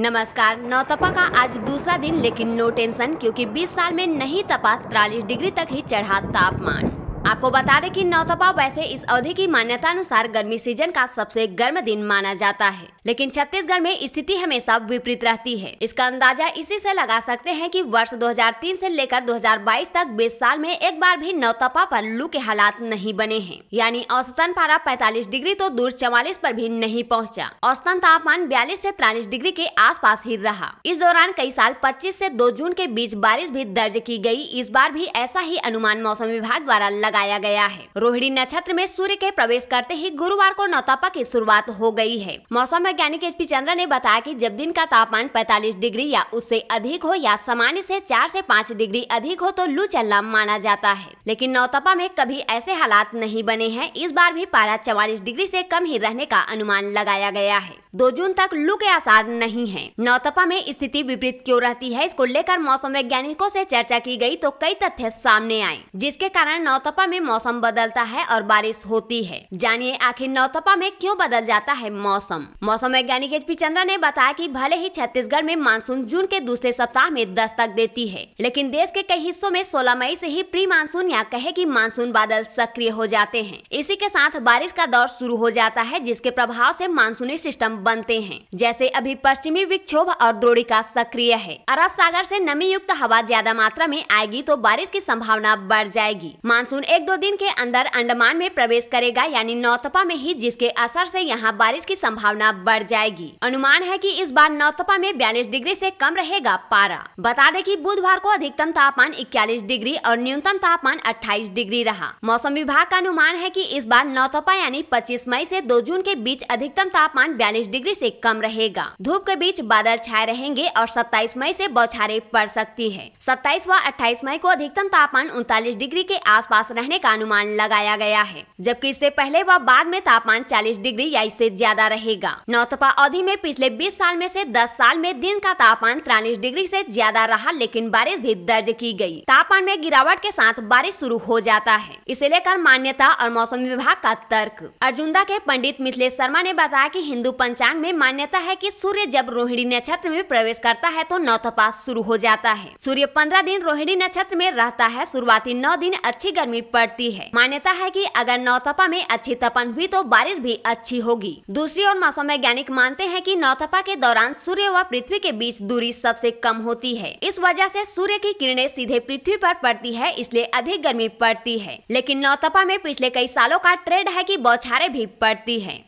नमस्कार नौतपा का आज दूसरा दिन लेकिन नो टेंशन क्योंकि 20 साल में नहीं तपा 43 डिग्री तक ही चढ़ा तापमान आपको बता दें कि नौतपा वैसे इस अवधि की मान्यता अनुसार गर्मी सीजन का सबसे गर्म दिन माना जाता है लेकिन छत्तीसगढ़ में स्थिति हमेशा विपरीत रहती है इसका अंदाजा इसी से लगा सकते हैं कि वर्ष 2003 से लेकर 2022 तक 20 साल में एक बार भी नौतपा पर लू के हालात नहीं बने हैं यानी औसतन पारा पैतालीस डिग्री तो दूर चवालीस पर भी नहीं पहुंचा। औसतन तापमान बयालीस से तिरालीस डिग्री के आसपास ही रहा इस दौरान कई साल 25 से 2 जून के बीच बारिश भी दर्ज की गई इस बार भी ऐसा ही अनुमान मौसम विभाग द्वारा लगा लगाया गया है रोहिणी नक्षत्र में सूर्य के प्रवेश करते ही गुरुवार को नौतापा की शुरुआत हो गई है मौसम वैज्ञानिक एच पी चंद्रा ने बताया कि जब दिन का तापमान 45 डिग्री या उससे अधिक हो या सामान्य से 4 से 5 डिग्री अधिक हो तो लू चलना माना जाता है लेकिन नौतपा में कभी ऐसे हालात नहीं बने हैं इस बार भी पारा चवालीस डिग्री से कम ही रहने का अनुमान लगाया गया है दो जून तक लू के आसार नहीं है नौतपा में स्थिति विपरीत क्यों रहती है इसको लेकर मौसम वैज्ञानिकों से चर्चा की गई तो कई तथ्य सामने आए जिसके कारण नौतपा में मौसम बदलता है और बारिश होती है जानिए आखिर नौतपा में क्यों बदल जाता है मौसम मौसम वैज्ञानिक एच पी चंद्रा ने बताया की भले ही छत्तीसगढ़ में मानसून जून के दूसरे सप्ताह में दस्तक देती है लेकिन देश के कई हिस्सों में सोलह मई ऐसी ही प्री मानसून या कहे की मानसून बादल सक्रिय हो जाते हैं इसी के साथ बारिश का दौर शुरू हो जाता है जिसके प्रभाव ऐसी मानसूनी सिस्टम बनते हैं जैसे अभी पश्चिमी विक्षोभ और द्रोड़िका सक्रिय है अरब सागर से नमी युक्त हवा ज्यादा मात्रा में आएगी तो बारिश की संभावना बढ़ जाएगी मानसून एक दो दिन के अंदर अंडमान में प्रवेश करेगा यानी नौतपा में ही जिसके असर से यहाँ बारिश की संभावना बढ़ जाएगी अनुमान है कि इस बार नौतपा में बयालीस डिग्री से कम रहेगा पारा बता दें कि बुधवार को अधिकतम तापमान इक्यालीस डिग्री और न्यूनतम तापमान अट्ठाईस डिग्री रहा मौसम विभाग का अनुमान है की इस बार नौतपा यानी पच्चीस मई ऐसी दो जून के बीच अधिकतम तापमान बयालीस डिग्री से कम रहेगा धूप के बीच बादल छाए रहेंगे और 27 मई से बौछारे पड़ सकती है 27 व 28 मई को अधिकतम तापमान उनतालीस डिग्री के आसपास रहने का अनुमान लगाया गया है जबकि इससे पहले व बाद में तापमान 40 डिग्री या इससे ज्यादा रहेगा नौतपा अवधि में पिछले 20 साल में से 10 साल में दिन का तापमान तिरालीस डिग्री से ज्यादा रहा लेकिन बारिश भी दर्ज की गई तापमान में गिरावट के साथ बारिश शुरू हो जाता है इसे लेकर मान्यता और मौसम विभाग का तर्क अर्जुंदा के पंडित मिथिलेश शर्मा ने बताया की हिंदू पंच पंचांग में मान्यता है कि सूर्य जब रोहिणी नक्षत्र में प्रवेश करता है तो नौतपा शुरू हो जाता है सूर्य पंद्रह दिन रोहिणी नक्षत्र में रहता है शुरुआती नौ दिन अच्छी गर्मी पड़ती है मान्यता है कि अगर नौतपा में अच्छी तपन हुई तो बारिश भी अच्छी होगी दूसरी ओर मौसम वैज्ञानिक मानते हैं कि नौतपा के दौरान सूर्य व पृथ्वी के बीच दूरी सबसे कम होती है इस वजह ऐसी सूर्य की किरणें सीधे पृथ्वी पर पड़ती है इसलिए अधिक गर्मी पड़ती है लेकिन नौतपा में पिछले कई सालों का ट्रेंड है कि बौछारें भी पड़ती है